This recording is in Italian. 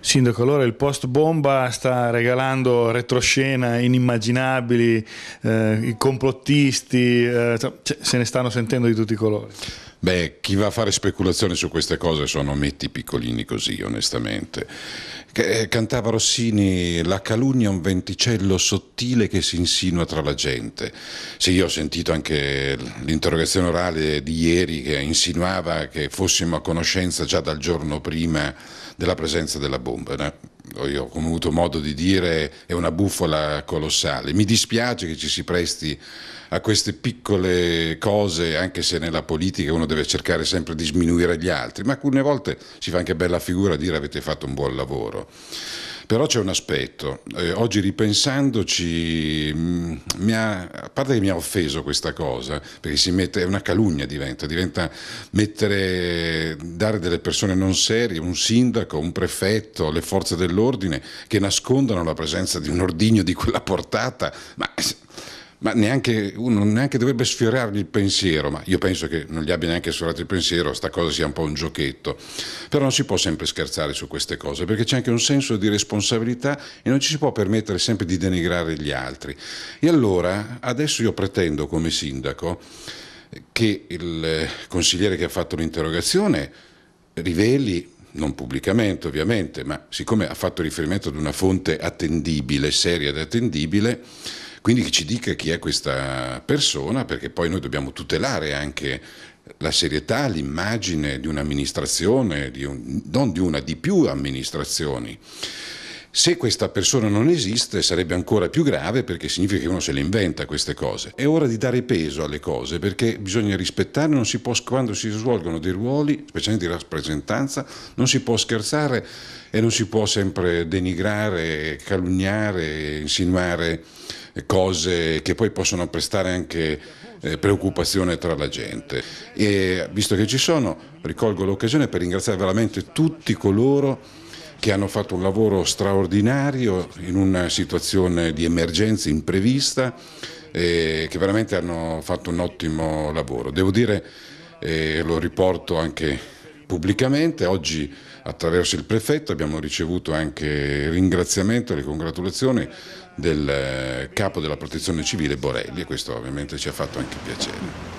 Sindaco, allora il post bomba sta regalando retroscena inimmaginabili, eh, i complottisti, eh, cioè, cioè, se ne stanno sentendo di tutti i colori. Beh, chi va a fare speculazione su queste cose sono metti piccolini così, onestamente. Che, eh, cantava Rossini, la calunnia è un venticello sottile che si insinua tra la gente. Sì, io ho sentito anche l'interrogazione orale di ieri che insinuava che fossimo a conoscenza già dal giorno prima della presenza della bomba. No? io, come ho avuto modo di dire, è una bufola colossale. Mi dispiace che ci si presti a queste piccole cose, anche se nella politica uno deve cercare sempre di sminuire gli altri, ma alcune volte si fa anche bella figura a dire avete fatto un buon lavoro. Però c'è un aspetto, eh, oggi ripensandoci, mh, mm, ha, a parte che mi ha offeso questa cosa, perché si mette, è una calunnia diventa, diventa mettere, dare delle persone non serie, un sindaco, un prefetto, le forze dell'ordine che nascondono la presenza di un ordigno di quella portata, ma ma neanche, uno neanche dovrebbe sfiorargli il pensiero, ma io penso che non gli abbia neanche sfiorato il pensiero, sta cosa sia un po' un giochetto. Però non si può sempre scherzare su queste cose, perché c'è anche un senso di responsabilità e non ci si può permettere sempre di denigrare gli altri. E allora adesso io pretendo come sindaco che il consigliere che ha fatto l'interrogazione riveli non pubblicamente ovviamente, ma siccome ha fatto riferimento ad una fonte attendibile, seria ed attendibile, quindi che ci dica chi è questa persona, perché poi noi dobbiamo tutelare anche la serietà, l'immagine di un'amministrazione, di un, non di una, di più amministrazioni. Se questa persona non esiste sarebbe ancora più grave perché significa che uno se le inventa queste cose. È ora di dare peso alle cose perché bisogna rispettare, non si può, quando si svolgono dei ruoli, specialmente di rappresentanza, non si può scherzare e non si può sempre denigrare, calunniare, insinuare cose che poi possono prestare anche eh, preoccupazione tra la gente. E visto che ci sono, ricolgo l'occasione per ringraziare veramente tutti coloro che hanno fatto un lavoro straordinario in una situazione di emergenza imprevista eh, che veramente hanno fatto un ottimo lavoro. Devo dire, eh, lo riporto anche pubblicamente. Oggi attraverso il prefetto abbiamo ricevuto anche ringraziamento e le congratulazioni del eh, capo della protezione civile Borelli e questo ovviamente ci ha fatto anche piacere.